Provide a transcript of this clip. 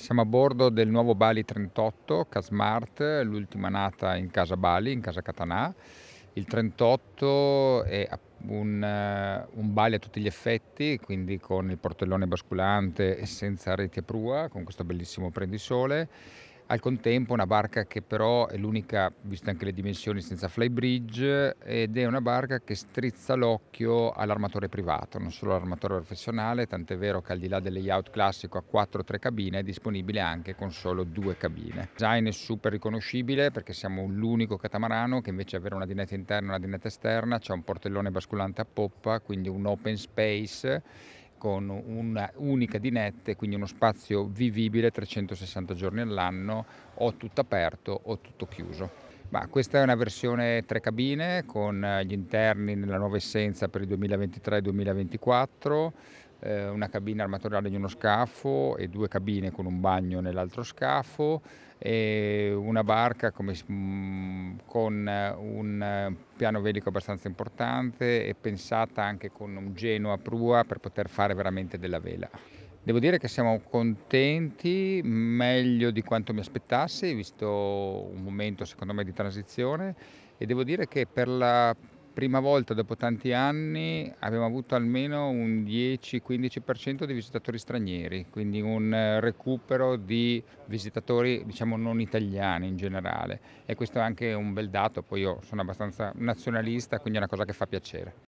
Siamo a bordo del nuovo Bali 38 Casmart, l'ultima nata in casa Bali, in casa Catanà. Il 38 è un, un, Bali a tutti gli effetti, quindi con il portellone basculante e senza reti a prua, con questo bellissimo prendisole al contempo una barca che però è l'unica, viste anche le dimensioni, senza flybridge ed è una barca che strizza l'occhio all'armatore privato, non solo all'armatore professionale, tant'è vero che al di là del layout classico a 4-3 cabine è disponibile anche con solo due cabine. Il design è super riconoscibile perché siamo l'unico catamarano che invece di avere una dinetta interna e una dinetta esterna c'è un portellone basculante a poppa, quindi un open space con una unica dinette, quindi uno spazio vivibile 360 giorni all'anno, o tutto aperto o tutto chiuso. Ma questa è una versione tre cabine con gli interni nella nuova essenza per il 2023-2024, eh, una cabina armatoriale in uno scafo e due cabine con un bagno nell'altro scafo, e una barca come con eh, un eh, piano velico abbastanza importante e pensata anche con un Genoa prua per poter fare veramente della vela. Devo dire che siamo contenti, meglio di quanto mi aspettassi, visto un momento secondo me di transizione e devo dire che per la prima volta dopo tanti anni abbiamo avuto almeno un 10-15% di visitatori stranieri, quindi un eh, recupero di visitatori diciamo non italiani in generale e questo è anche un bel dato, poi io sono abbastanza nazionalista, quindi è una cosa che fa piacere.